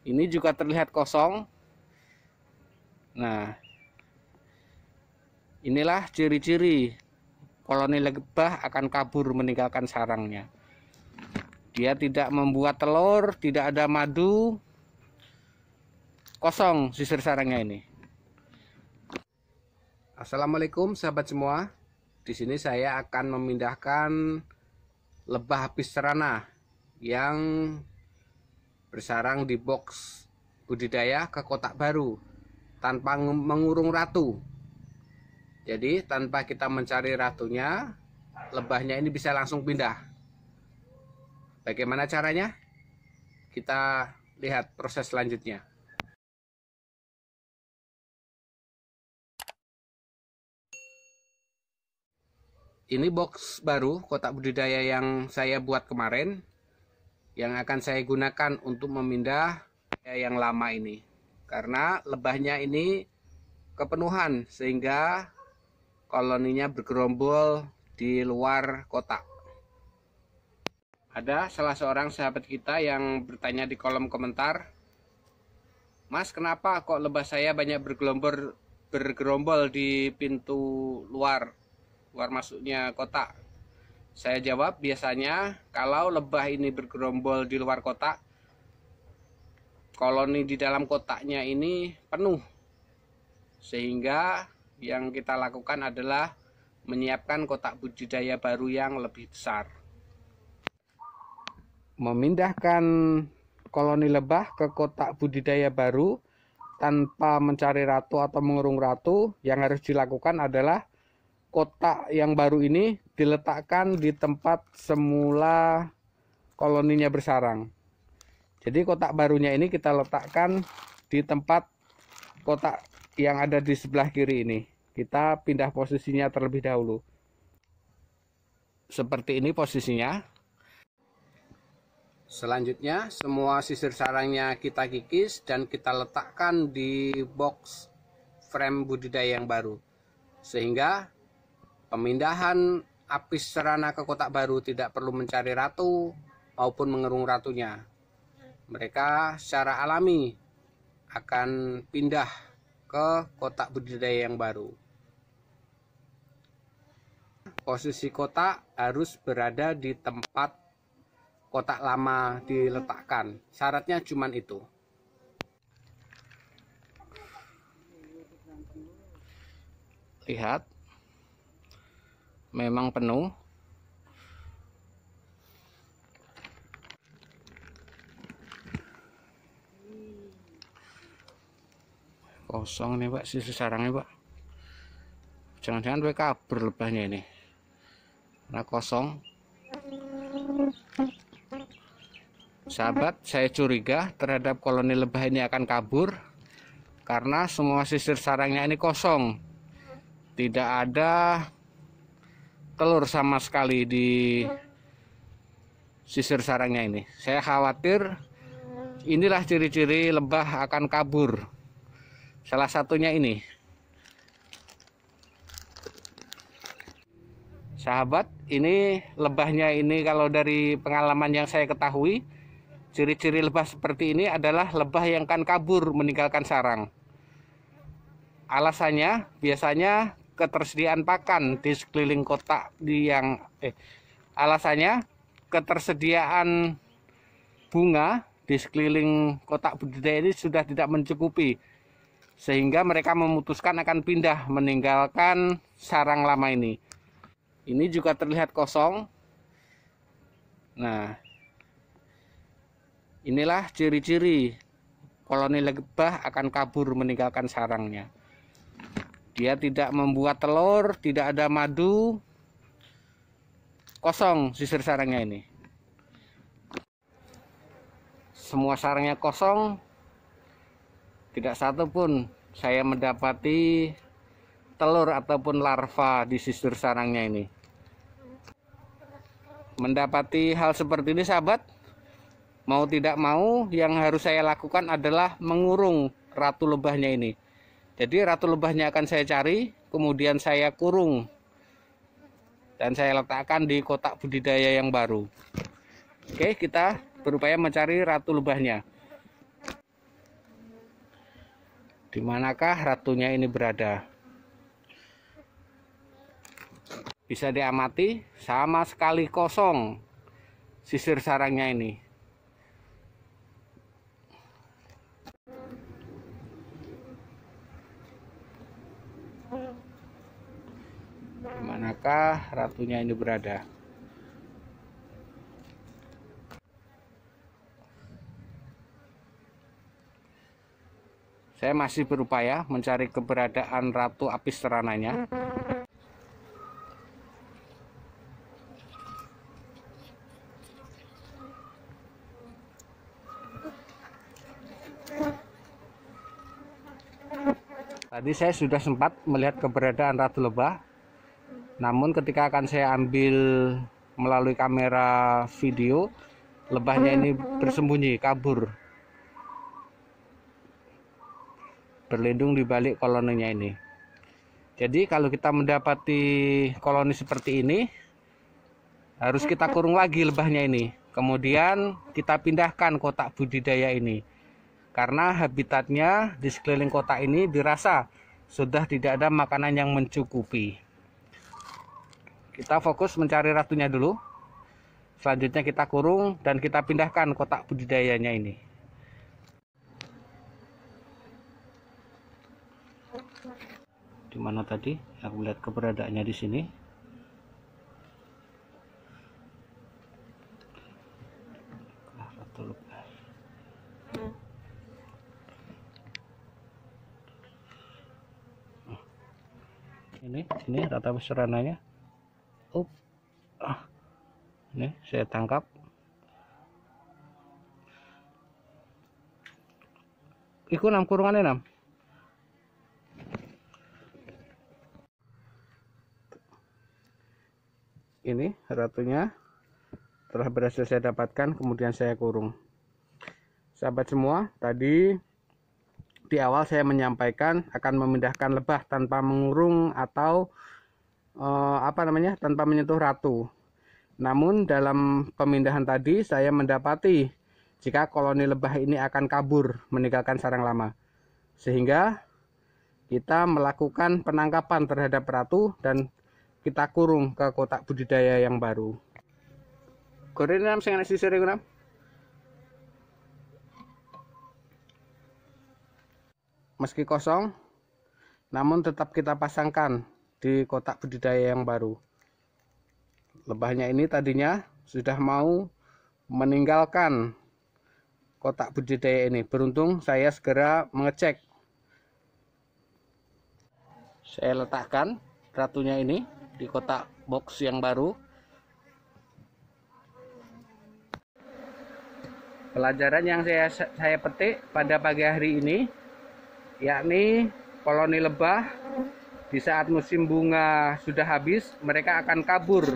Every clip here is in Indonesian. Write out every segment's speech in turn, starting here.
Ini juga terlihat kosong. Nah, inilah ciri-ciri koloni lebah akan kabur meninggalkan sarangnya. Dia tidak membuat telur, tidak ada madu, kosong sisir sarangnya ini. Assalamualaikum sahabat semua. Di sini saya akan memindahkan lebah pisterana yang bersarang di box budidaya ke kotak baru tanpa mengurung ratu. Jadi tanpa kita mencari ratunya, lebahnya ini bisa langsung pindah. Bagaimana caranya? Kita lihat proses selanjutnya. Ini box baru kotak budidaya yang saya buat kemarin yang akan saya gunakan untuk memindah ya yang lama ini karena lebahnya ini kepenuhan sehingga koloninya bergerombol di luar kotak ada salah seorang sahabat kita yang bertanya di kolom komentar Mas kenapa kok lebah saya banyak bergelombol bergerombol di pintu luar luar masuknya kotak saya jawab, biasanya kalau lebah ini bergerombol di luar kotak, koloni di dalam kotaknya ini penuh. Sehingga yang kita lakukan adalah menyiapkan kotak budidaya baru yang lebih besar. Memindahkan koloni lebah ke kotak budidaya baru tanpa mencari ratu atau mengurung ratu yang harus dilakukan adalah kotak yang baru ini diletakkan di tempat semula koloninya bersarang. Jadi kotak barunya ini kita letakkan di tempat kotak yang ada di sebelah kiri ini. Kita pindah posisinya terlebih dahulu. Seperti ini posisinya. Selanjutnya semua sisir sarangnya kita kikis dan kita letakkan di box frame budidaya yang baru. Sehingga Pemindahan Apis Serana ke kotak baru tidak perlu mencari ratu maupun mengerung ratunya. Mereka secara alami akan pindah ke kotak budidaya yang baru. Posisi kotak harus berada di tempat kotak lama diletakkan. Syaratnya cuma itu. Lihat memang penuh kosong nih pak sisi sarangnya pak jangan-jangan mereka kabur lebahnya ini Nah kosong sahabat saya curiga terhadap koloni lebah ini akan kabur karena semua sisir sarangnya ini kosong tidak ada telur sama sekali di sisir sarangnya ini. Saya khawatir inilah ciri-ciri lebah akan kabur. Salah satunya ini. Sahabat, ini lebahnya ini kalau dari pengalaman yang saya ketahui, ciri-ciri lebah seperti ini adalah lebah yang akan kabur meninggalkan sarang. Alasannya biasanya ketersediaan pakan di sekeliling kota di yang eh alasannya ketersediaan bunga di sekeliling kota budidaya ini sudah tidak mencukupi sehingga mereka memutuskan akan pindah meninggalkan sarang lama ini. Ini juga terlihat kosong. Nah, inilah ciri-ciri koloni lebah akan kabur meninggalkan sarangnya dia tidak membuat telur tidak ada madu kosong sisir sarangnya ini semua sarangnya kosong tidak satu pun saya mendapati telur ataupun larva di sisir sarangnya ini mendapati hal seperti ini sahabat mau tidak mau yang harus saya lakukan adalah mengurung ratu lebahnya ini jadi ratu lebahnya akan saya cari, kemudian saya kurung dan saya letakkan di kotak budidaya yang baru. Oke, kita berupaya mencari ratu lebahnya. Di manakah ratunya ini berada? Bisa diamati, sama sekali kosong sisir sarangnya ini. manakah ratunya ini berada. Saya masih berupaya mencari keberadaan Ratu Apis Terananya. Tadi saya sudah sempat melihat keberadaan Ratu Lebah, namun ketika akan saya ambil melalui kamera video, lebahnya ini bersembunyi, kabur. Berlindung di balik koloninya ini. Jadi kalau kita mendapati koloni seperti ini, harus kita kurung lagi lebahnya ini. Kemudian kita pindahkan kotak budidaya ini. Karena habitatnya di sekeliling kotak ini dirasa sudah tidak ada makanan yang mencukupi. Kita fokus mencari ratunya dulu. Selanjutnya kita kurung dan kita pindahkan kotak budidayanya ini. Di mana tadi? Aku lihat keberadaannya di sini. ini ini rata besarannya Nih, saya tangkap. ikut enam kurungan enam. Ini ratunya telah berhasil saya dapatkan, kemudian saya kurung. Sahabat semua, tadi di awal saya menyampaikan akan memindahkan lebah tanpa mengurung atau eh, apa namanya tanpa menyentuh ratu namun dalam pemindahan tadi saya mendapati jika koloni lebah ini akan kabur meninggalkan sarang lama. Sehingga kita melakukan penangkapan terhadap ratu dan kita kurung ke kotak budidaya yang baru. Gorenam enam Meski kosong, namun tetap kita pasangkan di kotak budidaya yang baru lebahnya ini tadinya sudah mau meninggalkan kotak budidaya ini. Beruntung saya segera mengecek. Saya letakkan ratunya ini di kotak box yang baru. Pelajaran yang saya saya petik pada pagi hari ini yakni koloni lebah di saat musim bunga sudah habis mereka akan kabur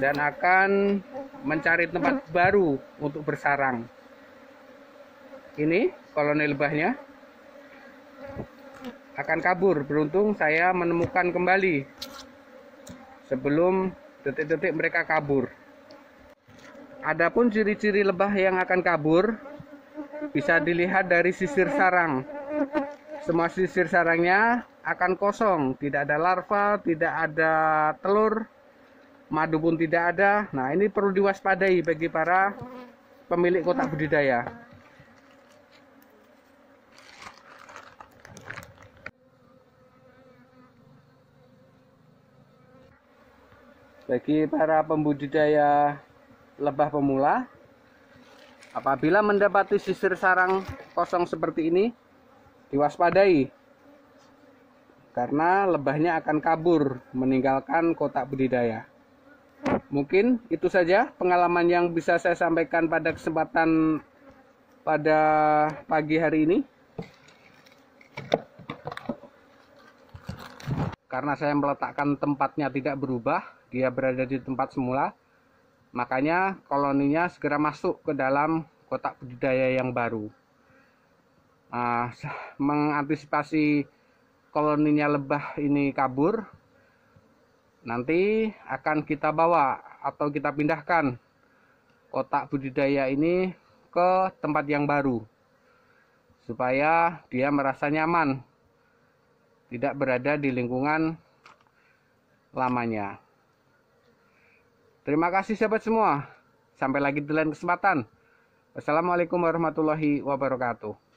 dan akan mencari tempat baru untuk bersarang. Ini koloni lebahnya akan kabur. Beruntung saya menemukan kembali sebelum detik-detik mereka kabur. Adapun ciri-ciri lebah yang akan kabur bisa dilihat dari sisir sarang. Semua sisir sarangnya akan kosong, tidak ada larva, tidak ada telur, madu pun tidak ada. Nah, ini perlu diwaspadai bagi para pemilik kotak budidaya. Bagi para pembudidaya lebah pemula, apabila mendapati sisir sarang kosong seperti ini, diwaspadai karena lebahnya akan kabur meninggalkan kotak budidaya. Mungkin itu saja pengalaman yang bisa saya sampaikan pada kesempatan pada pagi hari ini. Karena saya meletakkan tempatnya tidak berubah, dia berada di tempat semula. Makanya koloninya segera masuk ke dalam kotak budidaya yang baru. Uh, mengantisipasi koloninya lebah ini kabur, nanti akan kita bawa atau kita pindahkan kotak budidaya ini ke tempat yang baru supaya dia merasa nyaman tidak berada di lingkungan lamanya terima kasih sahabat semua sampai lagi di lain kesempatan wassalamualaikum warahmatullahi wabarakatuh